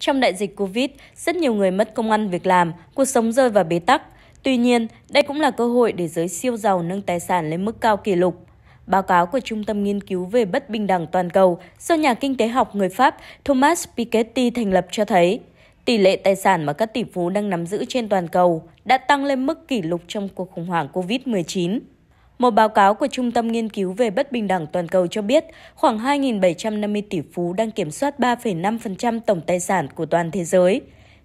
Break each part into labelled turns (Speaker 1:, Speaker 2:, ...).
Speaker 1: Trong đại dịch Covid, rất nhiều người mất công ăn việc làm, cuộc sống rơi vào bế tắc. Tuy nhiên, đây cũng là cơ hội để giới siêu giàu nâng tài sản lên mức cao kỷ lục. Báo cáo của Trung tâm Nghiên cứu về Bất bình đẳng toàn cầu do nhà kinh tế học người Pháp Thomas Piketty thành lập cho thấy, tỷ lệ tài sản mà các tỷ phú đang nắm giữ trên toàn cầu đã tăng lên mức kỷ lục trong cuộc khủng hoảng COVID-19. Một báo cáo của Trung tâm Nghiên cứu về Bất bình đẳng toàn cầu cho biết khoảng 2.750 tỷ phú đang kiểm soát 3,5% tổng tài sản của toàn thế giới.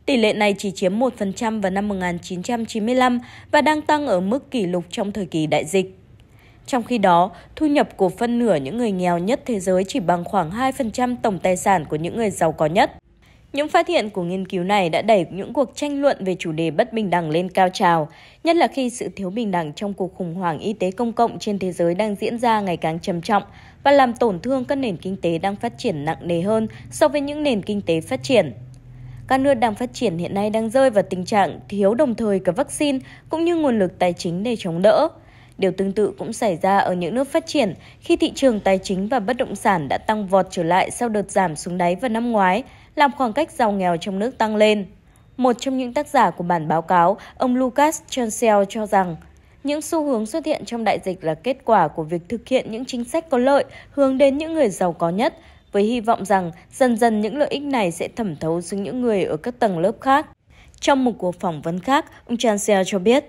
Speaker 1: Tỷ lệ này chỉ chiếm 1% vào năm 1995 và đang tăng ở mức kỷ lục trong thời kỳ đại dịch. Trong khi đó, thu nhập của phân nửa những người nghèo nhất thế giới chỉ bằng khoảng 2% tổng tài sản của những người giàu có nhất. Những phát hiện của nghiên cứu này đã đẩy những cuộc tranh luận về chủ đề bất bình đẳng lên cao trào, nhất là khi sự thiếu bình đẳng trong cuộc khủng hoảng y tế công cộng trên thế giới đang diễn ra ngày càng trầm trọng và làm tổn thương các nền kinh tế đang phát triển nặng nề hơn so với những nền kinh tế phát triển. Các nước đang phát triển hiện nay đang rơi vào tình trạng thiếu đồng thời cả vaccine cũng như nguồn lực tài chính để chống đỡ. Điều tương tự cũng xảy ra ở những nước phát triển khi thị trường tài chính và bất động sản đã tăng vọt trở lại sau đợt giảm xuống đáy vào năm ngoái, làm khoảng cách giàu nghèo trong nước tăng lên. Một trong những tác giả của bản báo cáo, ông Lucas Chancel cho rằng, những xu hướng xuất hiện trong đại dịch là kết quả của việc thực hiện những chính sách có lợi hướng đến những người giàu có nhất, với hy vọng rằng dần dần những lợi ích này sẽ thẩm thấu xuống những người ở các tầng lớp khác. Trong một cuộc phỏng vấn khác, ông Chancel cho biết,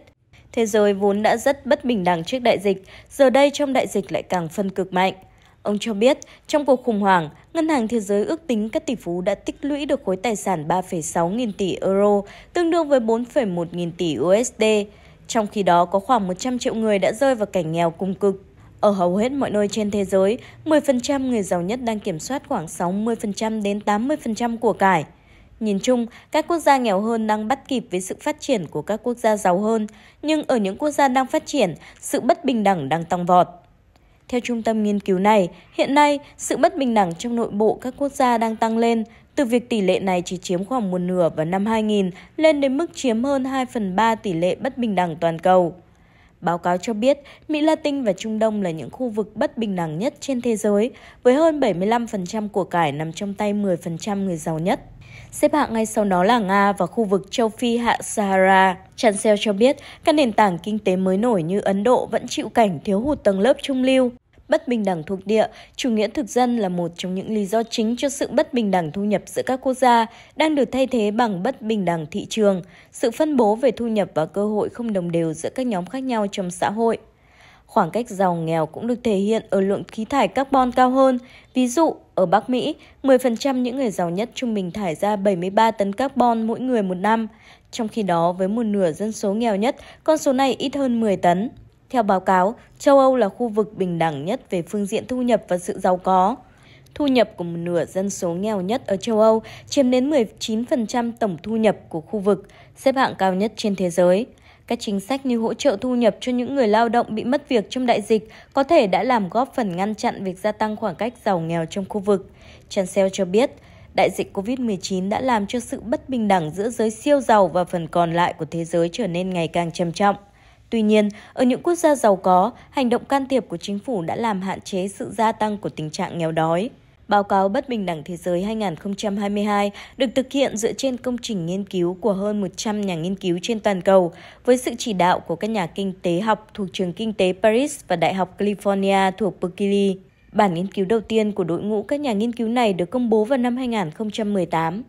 Speaker 1: thế giới vốn đã rất bất bình đẳng trước đại dịch, giờ đây trong đại dịch lại càng phân cực mạnh. Ông cho biết, trong cuộc khủng hoảng, Ngân hàng Thế giới ước tính các tỷ phú đã tích lũy được khối tài sản 3,6 nghìn tỷ euro, tương đương với 4,1 nghìn tỷ USD. Trong khi đó, có khoảng 100 triệu người đã rơi vào cảnh nghèo cung cực. Ở hầu hết mọi nơi trên thế giới, 10% người giàu nhất đang kiểm soát khoảng 60% đến 80% của cải. Nhìn chung, các quốc gia nghèo hơn đang bắt kịp với sự phát triển của các quốc gia giàu hơn, nhưng ở những quốc gia đang phát triển, sự bất bình đẳng đang tăng vọt. Theo trung tâm nghiên cứu này, hiện nay sự bất bình đẳng trong nội bộ các quốc gia đang tăng lên, từ việc tỷ lệ này chỉ chiếm khoảng một nửa vào năm 2000 lên đến mức chiếm hơn 2 phần 3 tỷ lệ bất bình đẳng toàn cầu. Báo cáo cho biết, Mỹ Latin và Trung Đông là những khu vực bất bình đẳng nhất trên thế giới, với hơn 75% của cải nằm trong tay 10% người giàu nhất. Xếp hạng ngay sau đó là Nga và khu vực châu Phi hạ Sahara. Chancel cho biết các nền tảng kinh tế mới nổi như Ấn Độ vẫn chịu cảnh thiếu hụt tầng lớp trung lưu. Bất bình đẳng thuộc địa, chủ nghĩa thực dân là một trong những lý do chính cho sự bất bình đẳng thu nhập giữa các quốc gia, đang được thay thế bằng bất bình đẳng thị trường, sự phân bố về thu nhập và cơ hội không đồng đều giữa các nhóm khác nhau trong xã hội. Khoảng cách giàu nghèo cũng được thể hiện ở lượng khí thải carbon cao hơn. Ví dụ, ở Bắc Mỹ, 10% những người giàu nhất trung bình thải ra 73 tấn carbon mỗi người một năm. Trong khi đó, với một nửa dân số nghèo nhất, con số này ít hơn 10 tấn. Theo báo cáo, châu Âu là khu vực bình đẳng nhất về phương diện thu nhập và sự giàu có. Thu nhập của một nửa dân số nghèo nhất ở châu Âu chiếm đến 19% tổng thu nhập của khu vực, xếp hạng cao nhất trên thế giới. Các chính sách như hỗ trợ thu nhập cho những người lao động bị mất việc trong đại dịch có thể đã làm góp phần ngăn chặn việc gia tăng khoảng cách giàu nghèo trong khu vực. Chancel cho biết, đại dịch COVID-19 đã làm cho sự bất bình đẳng giữa giới siêu giàu và phần còn lại của thế giới trở nên ngày càng trầm trọng. Tuy nhiên, ở những quốc gia giàu có, hành động can thiệp của chính phủ đã làm hạn chế sự gia tăng của tình trạng nghèo đói. Báo cáo Bất bình đẳng thế giới 2022 được thực hiện dựa trên công trình nghiên cứu của hơn 100 nhà nghiên cứu trên toàn cầu, với sự chỉ đạo của các nhà kinh tế học thuộc trường kinh tế Paris và Đại học California thuộc Berkeley. Bản nghiên cứu đầu tiên của đội ngũ các nhà nghiên cứu này được công bố vào năm 2018.